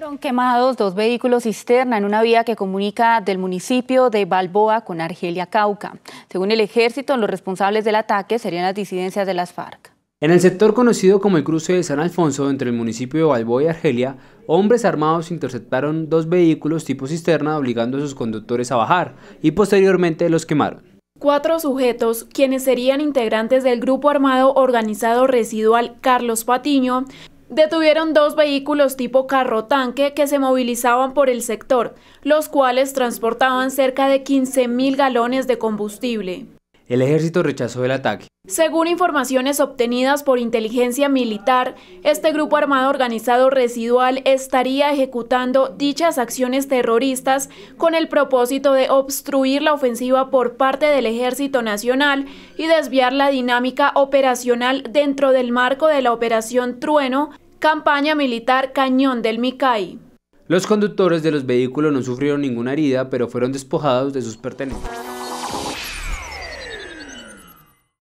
Fueron quemados dos vehículos cisterna en una vía que comunica del municipio de Balboa con Argelia Cauca. Según el ejército, los responsables del ataque serían las disidencias de las FARC. En el sector conocido como el cruce de San Alfonso entre el municipio de Balboa y Argelia, hombres armados interceptaron dos vehículos tipo cisterna obligando a sus conductores a bajar y posteriormente los quemaron. Cuatro sujetos, quienes serían integrantes del grupo armado organizado residual Carlos Patiño, Detuvieron dos vehículos tipo carro tanque que se movilizaban por el sector, los cuales transportaban cerca de 15.000 galones de combustible. El ejército rechazó el ataque. Según informaciones obtenidas por inteligencia militar, este grupo armado organizado residual estaría ejecutando dichas acciones terroristas con el propósito de obstruir la ofensiva por parte del Ejército Nacional y desviar la dinámica operacional dentro del marco de la Operación Trueno Campaña militar Cañón del Micay. Los conductores de los vehículos no sufrieron ninguna herida, pero fueron despojados de sus pertenencias.